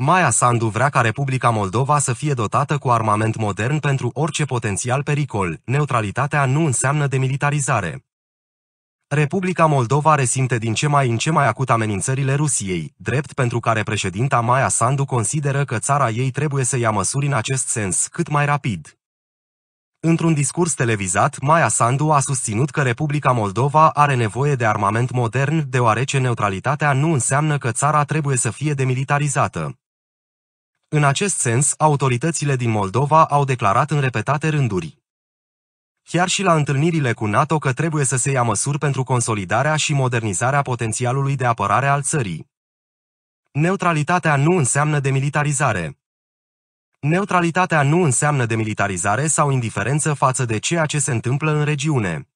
Maia Sandu vrea ca Republica Moldova să fie dotată cu armament modern pentru orice potențial pericol. Neutralitatea nu înseamnă demilitarizare. Republica Moldova resimte din ce mai în ce mai acut amenințările Rusiei, drept pentru care președinta Maia Sandu consideră că țara ei trebuie să ia măsuri în acest sens cât mai rapid. Într-un discurs televizat, Maia Sandu a susținut că Republica Moldova are nevoie de armament modern, deoarece neutralitatea nu înseamnă că țara trebuie să fie demilitarizată. În acest sens, autoritățile din Moldova au declarat în repetate rânduri. Chiar și la întâlnirile cu NATO că trebuie să se ia măsuri pentru consolidarea și modernizarea potențialului de apărare al țării. Neutralitatea nu înseamnă demilitarizare. Neutralitatea nu înseamnă demilitarizare sau indiferență față de ceea ce se întâmplă în regiune.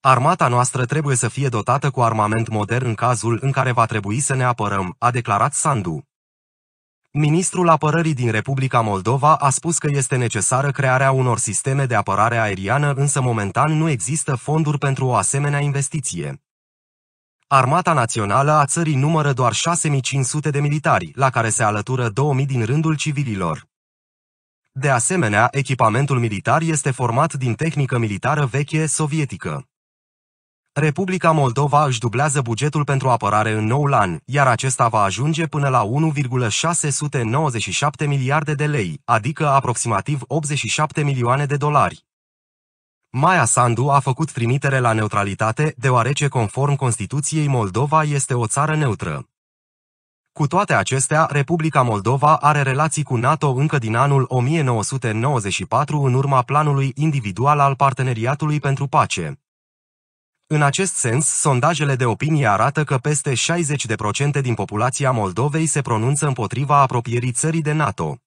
Armata noastră trebuie să fie dotată cu armament modern în cazul în care va trebui să ne apărăm, a declarat Sandu. Ministrul apărării din Republica Moldova a spus că este necesară crearea unor sisteme de apărare aeriană, însă momentan nu există fonduri pentru o asemenea investiție. Armata Națională a țării numără doar 6500 de militari, la care se alătură 2000 din rândul civililor. De asemenea, echipamentul militar este format din tehnică militară veche sovietică. Republica Moldova își dublează bugetul pentru apărare în noul an, iar acesta va ajunge până la 1,697 miliarde de lei, adică aproximativ 87 milioane de dolari. Maia Sandu a făcut trimitere la neutralitate, deoarece conform Constituției Moldova este o țară neutră. Cu toate acestea, Republica Moldova are relații cu NATO încă din anul 1994 în urma planului individual al Parteneriatului pentru Pace. În acest sens, sondajele de opinie arată că peste 60% din populația Moldovei se pronunță împotriva apropierii țării de NATO,